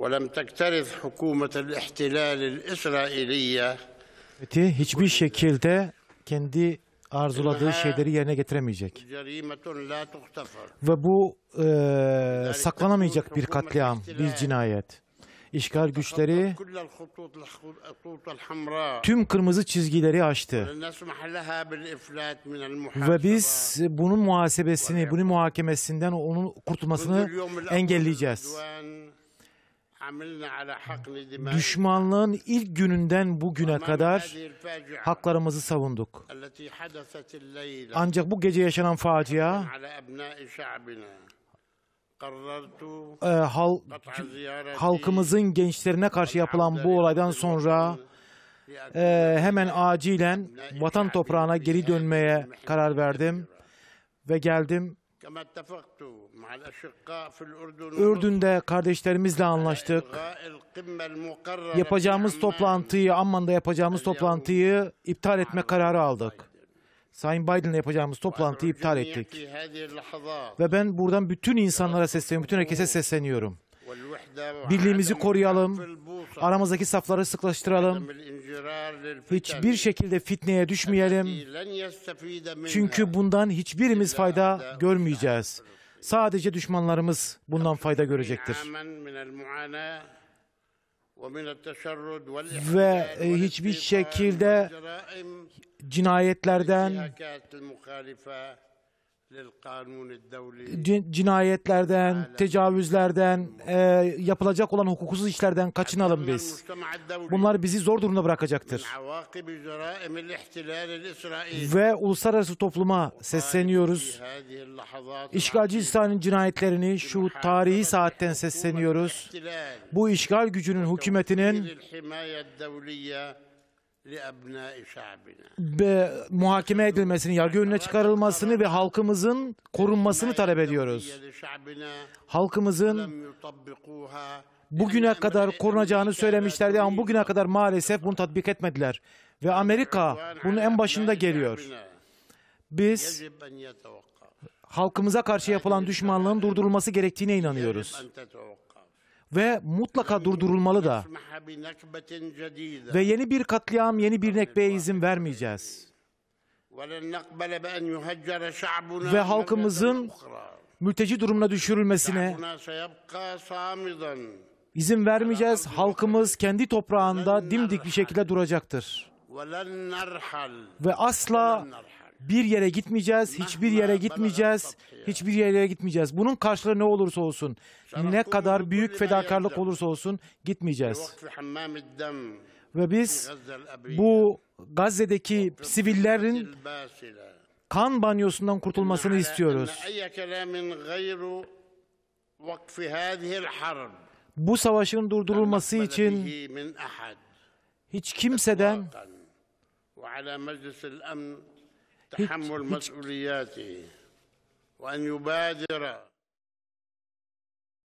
ولم تكترث حكومة الاحتلال الإسرائيلية hiçbir şekilde kendi arzuladığı şeyleri yerine getiremeyecek. Ve bu e, saklanamayacak bir katliam, bir cinayet. İşgal güçleri tüm kırmızı çizgileri aştı. Ve biz bunun muhasebesini, bunun muhakemesinden onun kurtulmasını engelleyeceğiz. Düşmanlığın ilk gününden bugüne kadar haklarımızı savunduk. Ancak bu gece yaşanan facia e, hal, halkımızın gençlerine karşı yapılan bu olaydan sonra e, hemen acilen vatan toprağına geri dönmeye karar verdim ve geldim Ürdün'de kardeşlerimizle anlaştık. Yapacağımız toplantıyı, Amman'da yapacağımız toplantıyı iptal etme kararı aldık. Sayın Biden'la yapacağımız toplantıyı iptal ettik. Ve ben buradan bütün insanlara sesleniyorum, bütün herkese sesleniyorum. Birliğimizi koruyalım. Aramızdaki safları sıklaştıralım. Hiçbir şekilde fitneye düşmeyelim. Çünkü bundan hiçbirimiz fayda görmeyeceğiz. Sadece düşmanlarımız bundan fayda görecektir. Ve e, hiçbir şekilde cinayetlerden cinayetlerden, tecavüzlerden, e, yapılacak olan hukuksuz işlerden kaçınalım biz. Bunlar bizi zor durumda bırakacaktır. Ve uluslararası topluma sesleniyoruz. İşgalci İsrail'in cinayetlerini şu tarihi saatten sesleniyoruz. Bu işgal gücünün hükümetinin ve muhakeme edilmesini, yargı önüne çıkarılmasını ve halkımızın korunmasını talep ediyoruz. Halkımızın bugüne kadar korunacağını söylemişlerdi ama bugüne kadar maalesef bunu tatbik etmediler. Ve Amerika bunun en başında geliyor. Biz halkımıza karşı yapılan düşmanlığın durdurulması gerektiğine inanıyoruz ve mutlaka durdurulmalı da. Ve yeni bir katliam, yeni bir nekbeye izin vermeyeceğiz. Ve halkımızın mülteci durumuna düşürülmesine izin vermeyeceğiz. Halkımız kendi toprağında dimdik bir şekilde duracaktır. Ve asla bir yere gitmeyeceğiz, hiçbir yere gitmeyeceğiz, hiçbir yere gitmeyeceğiz. Bunun karşılığı ne olursa olsun, ne kadar büyük fedakarlık olursa olsun gitmeyeceğiz. Ve biz bu Gazze'deki sivillerin kan banyosundan kurtulmasını istiyoruz. Bu savaşın durdurulması için hiç kimseden تحمل مسؤولياته وأن يبادر